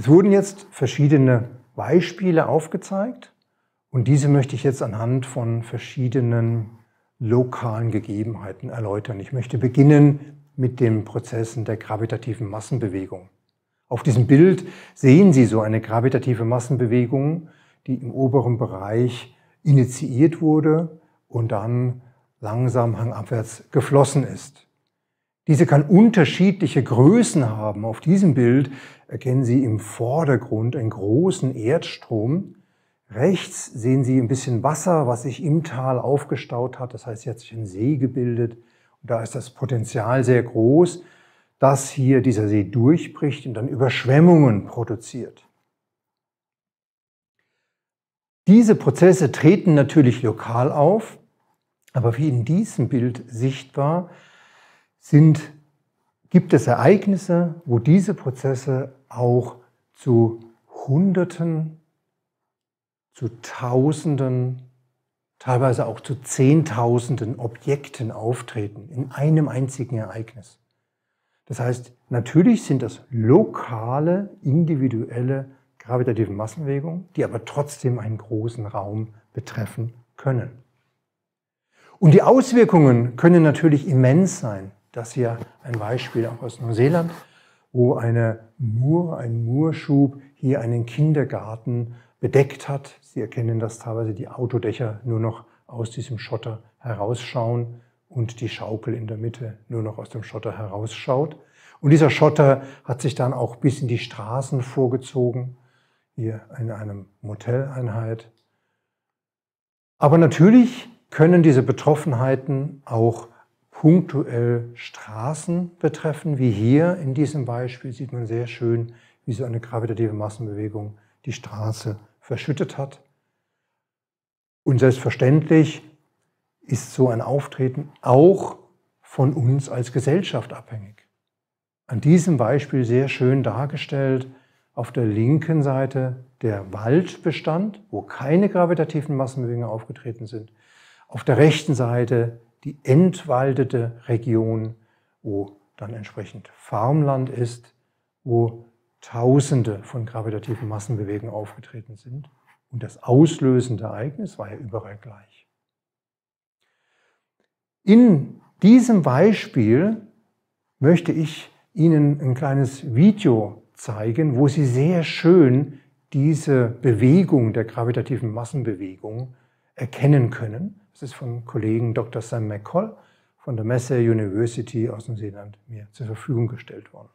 Es wurden jetzt verschiedene Beispiele aufgezeigt und diese möchte ich jetzt anhand von verschiedenen lokalen Gegebenheiten erläutern. Ich möchte beginnen mit den Prozessen der gravitativen Massenbewegung. Auf diesem Bild sehen Sie so eine gravitative Massenbewegung, die im oberen Bereich initiiert wurde und dann langsam hangabwärts geflossen ist. Diese kann unterschiedliche Größen haben. Auf diesem Bild erkennen Sie im Vordergrund einen großen Erdstrom. Rechts sehen Sie ein bisschen Wasser, was sich im Tal aufgestaut hat. Das heißt, hier hat sich ein See gebildet. Und da ist das Potenzial sehr groß, dass hier dieser See durchbricht und dann Überschwemmungen produziert. Diese Prozesse treten natürlich lokal auf, aber wie in diesem Bild sichtbar, sind, gibt es Ereignisse, wo diese Prozesse auch zu Hunderten, zu Tausenden, teilweise auch zu Zehntausenden Objekten auftreten in einem einzigen Ereignis. Das heißt, natürlich sind das lokale, individuelle gravitative Massenbewegungen, die aber trotzdem einen großen Raum betreffen können. Und die Auswirkungen können natürlich immens sein. Das hier ein Beispiel auch aus Neuseeland, wo eine Mur, ein Murschub hier einen Kindergarten bedeckt hat. Sie erkennen, dass teilweise die Autodächer nur noch aus diesem Schotter herausschauen und die Schaukel in der Mitte nur noch aus dem Schotter herausschaut. Und dieser Schotter hat sich dann auch bis in die Straßen vorgezogen, hier in einem Moteleinheit. Aber natürlich können diese Betroffenheiten auch punktuell Straßen betreffen, wie hier in diesem Beispiel sieht man sehr schön, wie so eine gravitative Massenbewegung die Straße verschüttet hat. Und selbstverständlich ist so ein Auftreten auch von uns als Gesellschaft abhängig. An diesem Beispiel sehr schön dargestellt, auf der linken Seite der Waldbestand, wo keine gravitativen Massenbewegungen aufgetreten sind, auf der rechten Seite die entwaldete Region, wo dann entsprechend Farmland ist, wo Tausende von gravitativen Massenbewegungen aufgetreten sind. Und das auslösende Ereignis war ja überall gleich. In diesem Beispiel möchte ich Ihnen ein kleines Video zeigen, wo Sie sehr schön diese Bewegung der gravitativen Massenbewegung erkennen können. Es ist vom Kollegen Dr. Sam McColl von der Messe University aus Neuseeland mir zur Verfügung gestellt worden.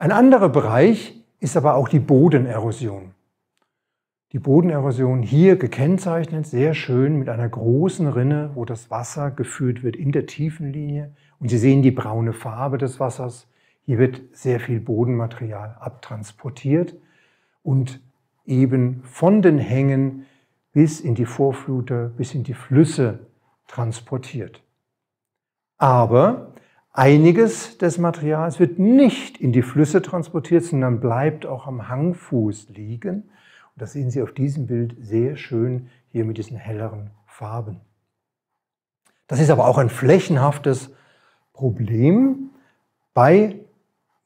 Ein anderer Bereich ist aber auch die Bodenerosion. Die Bodenerosion hier gekennzeichnet, sehr schön mit einer großen Rinne, wo das Wasser geführt wird in der Tiefenlinie. Und Sie sehen die braune Farbe des Wassers. Hier wird sehr viel Bodenmaterial abtransportiert und eben von den Hängen bis in die Vorfluter, bis in die Flüsse transportiert. Aber Einiges des Materials wird nicht in die Flüsse transportiert, sondern bleibt auch am Hangfuß liegen. Und das sehen Sie auf diesem Bild sehr schön hier mit diesen helleren Farben. Das ist aber auch ein flächenhaftes Problem bei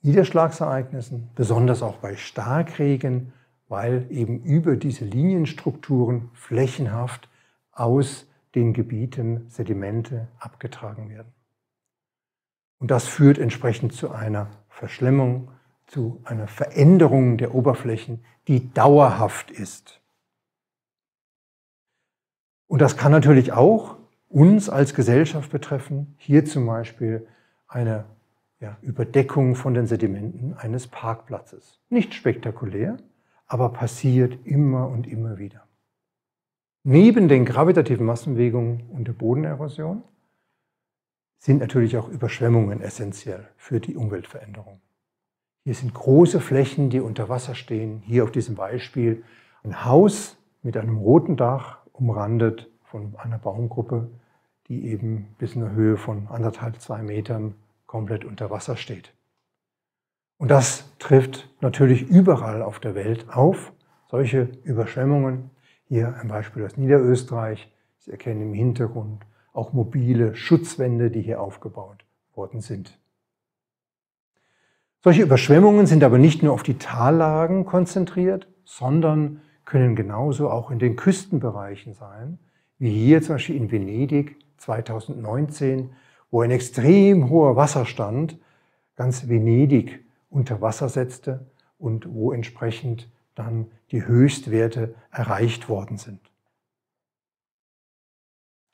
Niederschlagsereignissen, besonders auch bei Starkregen, weil eben über diese Linienstrukturen flächenhaft aus den Gebieten Sedimente abgetragen werden. Und das führt entsprechend zu einer Verschlemmung, zu einer Veränderung der Oberflächen, die dauerhaft ist. Und das kann natürlich auch uns als Gesellschaft betreffen, hier zum Beispiel eine ja, Überdeckung von den Sedimenten eines Parkplatzes. Nicht spektakulär, aber passiert immer und immer wieder. Neben den gravitativen Massenbewegungen und der Bodenerosion sind natürlich auch Überschwemmungen essentiell für die Umweltveränderung. Hier sind große Flächen, die unter Wasser stehen. Hier auf diesem Beispiel ein Haus mit einem roten Dach, umrandet von einer Baumgruppe, die eben bis in eine Höhe von anderthalb, zwei Metern komplett unter Wasser steht. Und das trifft natürlich überall auf der Welt auf, solche Überschwemmungen. Hier ein Beispiel aus Niederösterreich. Sie erkennen im Hintergrund auch mobile Schutzwände, die hier aufgebaut worden sind. Solche Überschwemmungen sind aber nicht nur auf die Tallagen konzentriert, sondern können genauso auch in den Küstenbereichen sein, wie hier zum Beispiel in Venedig 2019, wo ein extrem hoher Wasserstand ganz Venedig unter Wasser setzte und wo entsprechend dann die Höchstwerte erreicht worden sind.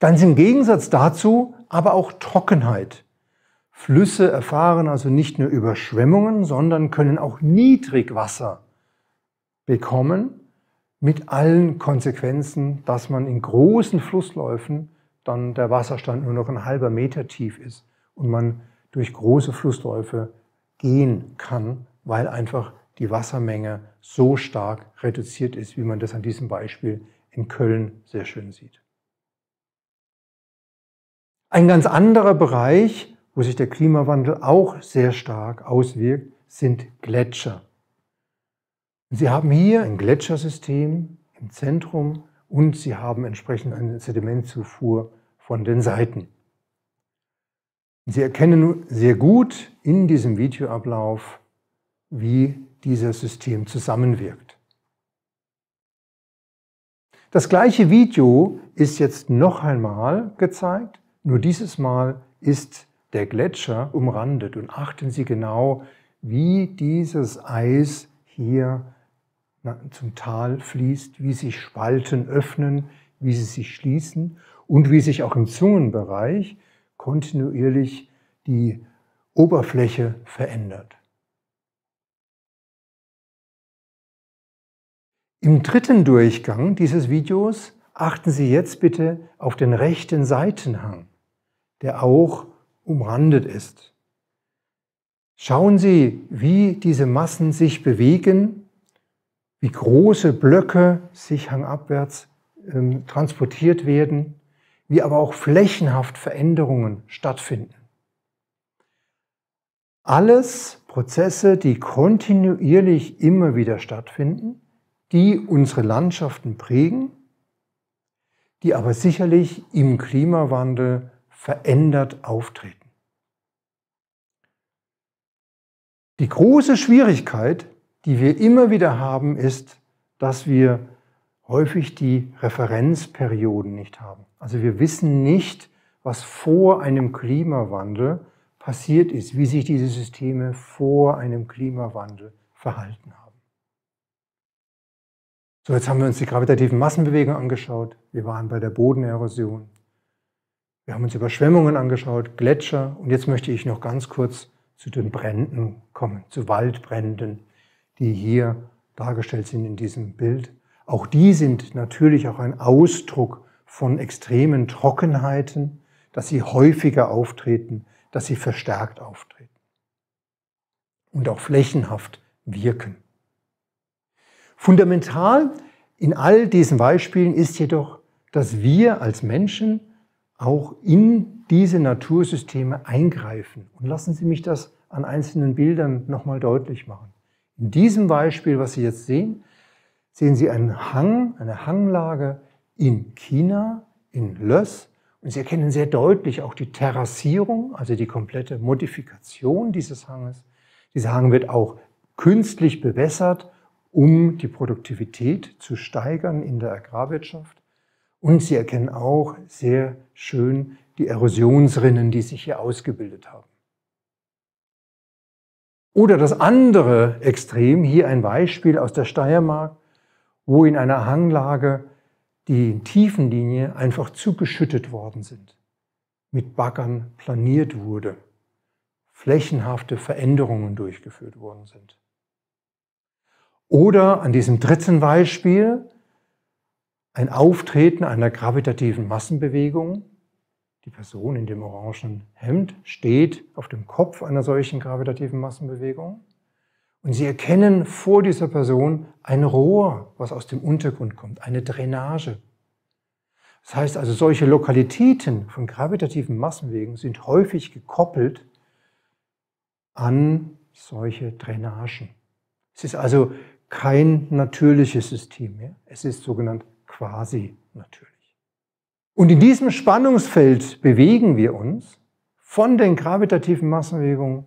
Ganz im Gegensatz dazu aber auch Trockenheit. Flüsse erfahren also nicht nur Überschwemmungen, sondern können auch Niedrigwasser bekommen, mit allen Konsequenzen, dass man in großen Flussläufen dann der Wasserstand nur noch ein halber Meter tief ist und man durch große Flussläufe gehen kann, weil einfach die Wassermenge so stark reduziert ist, wie man das an diesem Beispiel in Köln sehr schön sieht. Ein ganz anderer Bereich, wo sich der Klimawandel auch sehr stark auswirkt, sind Gletscher. Sie haben hier ein Gletschersystem im Zentrum und Sie haben entsprechend eine Sedimentzufuhr von den Seiten. Sie erkennen sehr gut in diesem Videoablauf, wie dieses System zusammenwirkt. Das gleiche Video ist jetzt noch einmal gezeigt nur dieses Mal ist der Gletscher umrandet und achten Sie genau, wie dieses Eis hier zum Tal fließt, wie sich Spalten öffnen, wie sie sich schließen und wie sich auch im Zungenbereich kontinuierlich die Oberfläche verändert. Im dritten Durchgang dieses Videos achten Sie jetzt bitte auf den rechten Seitenhang, der auch umrandet ist. Schauen Sie, wie diese Massen sich bewegen, wie große Blöcke sich hangabwärts ähm, transportiert werden, wie aber auch flächenhaft Veränderungen stattfinden. Alles Prozesse, die kontinuierlich immer wieder stattfinden, die unsere Landschaften prägen die aber sicherlich im Klimawandel verändert auftreten. Die große Schwierigkeit, die wir immer wieder haben, ist, dass wir häufig die Referenzperioden nicht haben. Also wir wissen nicht, was vor einem Klimawandel passiert ist, wie sich diese Systeme vor einem Klimawandel verhalten haben. So, jetzt haben wir uns die gravitativen Massenbewegungen angeschaut. Wir waren bei der Bodenerosion. Wir haben uns Überschwemmungen angeschaut, Gletscher. Und jetzt möchte ich noch ganz kurz zu den Bränden kommen, zu Waldbränden, die hier dargestellt sind in diesem Bild. Auch die sind natürlich auch ein Ausdruck von extremen Trockenheiten, dass sie häufiger auftreten, dass sie verstärkt auftreten und auch flächenhaft wirken. Fundamental in all diesen Beispielen ist jedoch, dass wir als Menschen auch in diese Natursysteme eingreifen. Und lassen Sie mich das an einzelnen Bildern nochmal deutlich machen. In diesem Beispiel, was Sie jetzt sehen, sehen Sie einen Hang, eine Hanglage in China, in Löss. Und Sie erkennen sehr deutlich auch die Terrassierung, also die komplette Modifikation dieses Hanges. Dieser Hang wird auch künstlich bewässert um die Produktivität zu steigern in der Agrarwirtschaft. Und Sie erkennen auch sehr schön die Erosionsrinnen, die sich hier ausgebildet haben. Oder das andere Extrem, hier ein Beispiel aus der Steiermark, wo in einer Hanglage die Tiefenlinie einfach zugeschüttet worden sind, mit Baggern planiert wurde, flächenhafte Veränderungen durchgeführt worden sind. Oder an diesem dritten Beispiel ein Auftreten einer gravitativen Massenbewegung. Die Person in dem orangen Hemd steht auf dem Kopf einer solchen gravitativen Massenbewegung. Und Sie erkennen vor dieser Person ein Rohr, was aus dem Untergrund kommt, eine Drainage. Das heißt also, solche Lokalitäten von gravitativen Massenwegen sind häufig gekoppelt an solche Drainagen. Es ist also kein natürliches System mehr. Es ist sogenannt quasi natürlich. Und in diesem Spannungsfeld bewegen wir uns von den gravitativen Massenbewegungen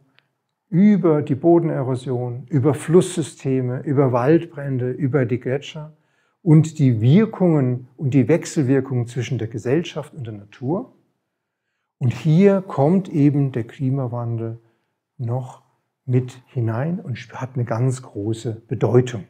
über die Bodenerosion, über Flusssysteme, über Waldbrände, über die Gletscher und die Wirkungen und die Wechselwirkungen zwischen der Gesellschaft und der Natur. Und hier kommt eben der Klimawandel noch mit hinein und hat eine ganz große Bedeutung.